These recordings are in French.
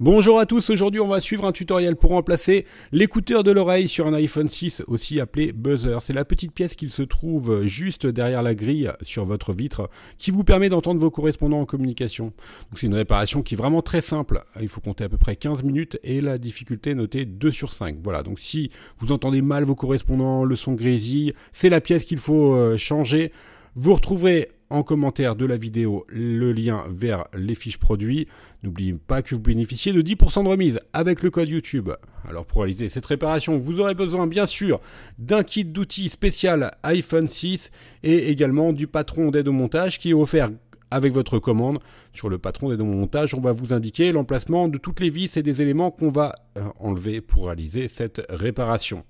Bonjour à tous, aujourd'hui on va suivre un tutoriel pour remplacer l'écouteur de l'oreille sur un iPhone 6 aussi appelé buzzer. C'est la petite pièce qui se trouve juste derrière la grille sur votre vitre qui vous permet d'entendre vos correspondants en communication. c'est une réparation qui est vraiment très simple, il faut compter à peu près 15 minutes et la difficulté est notée 2 sur 5. Voilà, donc si vous entendez mal vos correspondants, le son grésille, c'est la pièce qu'il faut euh, changer. Vous retrouverez en commentaire de la vidéo le lien vers les fiches produits. N'oubliez pas que vous bénéficiez de 10% de remise avec le code YouTube. Alors pour réaliser cette réparation, vous aurez besoin bien sûr d'un kit d'outils spécial iPhone 6 et également du patron d'aide au montage qui est offert avec votre commande. Sur le patron d'aide au montage, on va vous indiquer l'emplacement de toutes les vis et des éléments qu'on va euh, enlever pour réaliser cette réparation.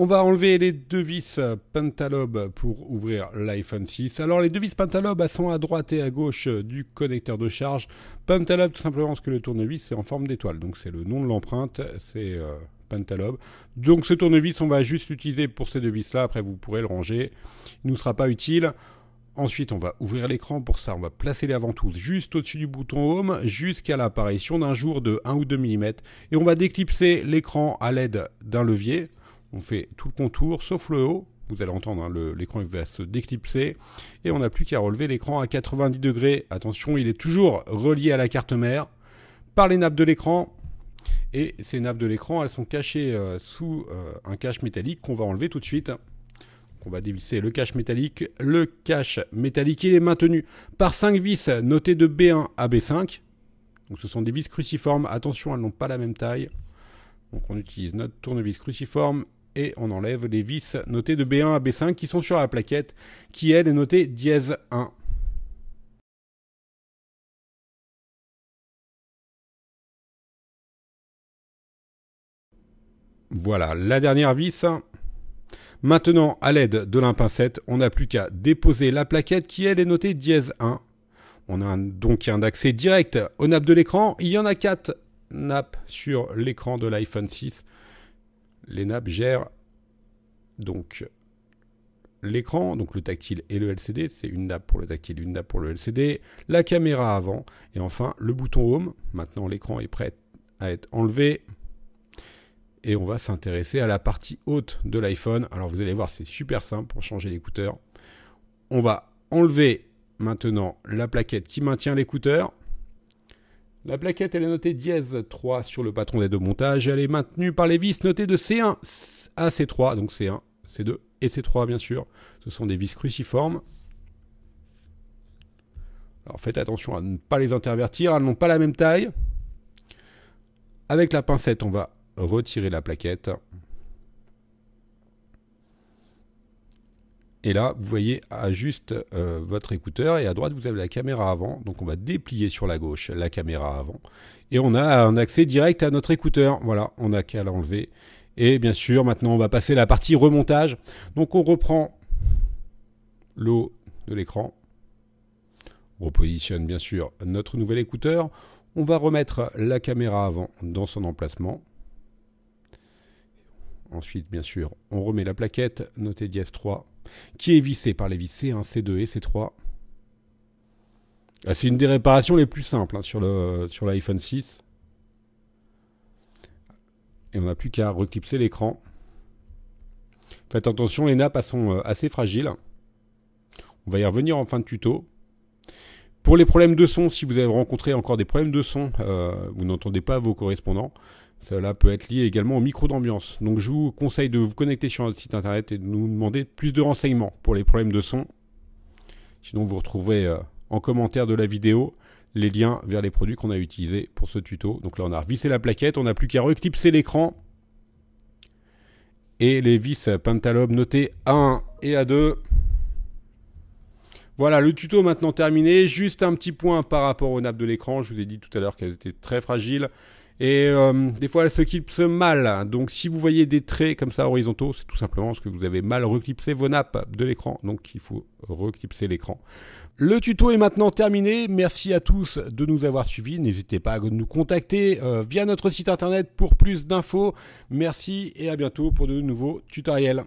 On va enlever les deux vis pentalobe pour ouvrir l'iPhone 6. Alors les deux vis pentalobe sont à droite et à gauche du connecteur de charge. Pentalobe tout simplement parce que le tournevis c'est en forme d'étoile. Donc c'est le nom de l'empreinte, c'est euh, pentalobe. Donc ce tournevis on va juste l'utiliser pour ces deux vis là. Après vous pourrez le ranger. Il ne nous sera pas utile. Ensuite, on va ouvrir l'écran. Pour ça, on va placer les ventouses juste au-dessus du bouton Home jusqu'à l'apparition d'un jour de 1 ou 2 mm. Et on va déclipser l'écran à l'aide d'un levier on fait tout le contour, sauf le haut, vous allez entendre, hein, l'écran va se déclipser, et on n'a plus qu'à relever l'écran à 90 degrés. Attention, il est toujours relié à la carte mère par les nappes de l'écran, et ces nappes de l'écran, elles sont cachées euh, sous euh, un cache métallique qu'on va enlever tout de suite. on va dévisser le cache métallique. Le cache métallique, il est maintenu par 5 vis notées de B1 à B5. Donc ce sont des vis cruciformes. Attention, elles n'ont pas la même taille. Donc on utilise notre tournevis cruciforme et on enlève les vis notées de B1 à B5 qui sont sur la plaquette, qui elle est notée dièse 1. Voilà, la dernière vis. Maintenant, à l'aide de pincette, on n'a plus qu'à déposer la plaquette qui, elle, est notée dièse 1. On a donc un accès direct aux nappes de l'écran. Il y en a 4 nappes sur l'écran de l'iPhone 6. Les nappes gèrent donc l'écran, donc le tactile et le LCD. C'est une nappe pour le tactile, une nappe pour le LCD. La caméra avant et enfin le bouton Home. Maintenant, l'écran est prêt à être enlevé et on va s'intéresser à la partie haute de l'iPhone. Alors vous allez voir, c'est super simple pour changer l'écouteur. On va enlever maintenant la plaquette qui maintient l'écouteur. La plaquette, elle est notée dièse 3 sur le patron des deux montages. Elle est maintenue par les vis notées de C1 à C3, donc C1, C2 et C3 bien sûr. Ce sont des vis cruciformes. Alors faites attention à ne pas les intervertir, elles n'ont pas la même taille. Avec la pincette, on va retirer la plaquette. Et là, vous voyez à juste euh, votre écouteur et à droite, vous avez la caméra avant. Donc on va déplier sur la gauche la caméra avant. Et on a un accès direct à notre écouteur. Voilà, on n'a qu'à l'enlever. Et bien sûr, maintenant, on va passer à la partie remontage. Donc on reprend l'eau de l'écran. On repositionne bien sûr notre nouvel écouteur. On va remettre la caméra avant dans son emplacement. Ensuite, bien sûr, on remet la plaquette notée dièse 3 qui est vissé par les vis C1, C2 et C3. Ah, c'est une des réparations les plus simples hein, sur l'iPhone 6. Et on n'a plus qu'à reclipser l'écran. Faites attention, les nappes sont euh, assez fragiles. On va y revenir en fin de tuto. Pour les problèmes de son, si vous avez rencontré encore des problèmes de son, euh, vous n'entendez pas vos correspondants, cela peut être lié également au micro d'ambiance. Donc je vous conseille de vous connecter sur notre site internet et de nous demander plus de renseignements pour les problèmes de son. Sinon vous retrouverez euh, en commentaire de la vidéo les liens vers les produits qu'on a utilisés pour ce tuto. Donc là on a revissé la plaquette, on n'a plus qu'à reclipser l'écran. Et les vis euh, pantalobes notées A1 et A2. Voilà, le tuto maintenant terminé. Juste un petit point par rapport aux nappes de l'écran. Je vous ai dit tout à l'heure qu'elles étaient très fragiles. Et euh, des fois, elles se clipsent mal. Donc, si vous voyez des traits comme ça horizontaux, c'est tout simplement parce que vous avez mal reclipsé vos nappes de l'écran. Donc, il faut reclipser l'écran. Le tuto est maintenant terminé. Merci à tous de nous avoir suivis. N'hésitez pas à nous contacter euh, via notre site internet pour plus d'infos. Merci et à bientôt pour de nouveaux tutoriels.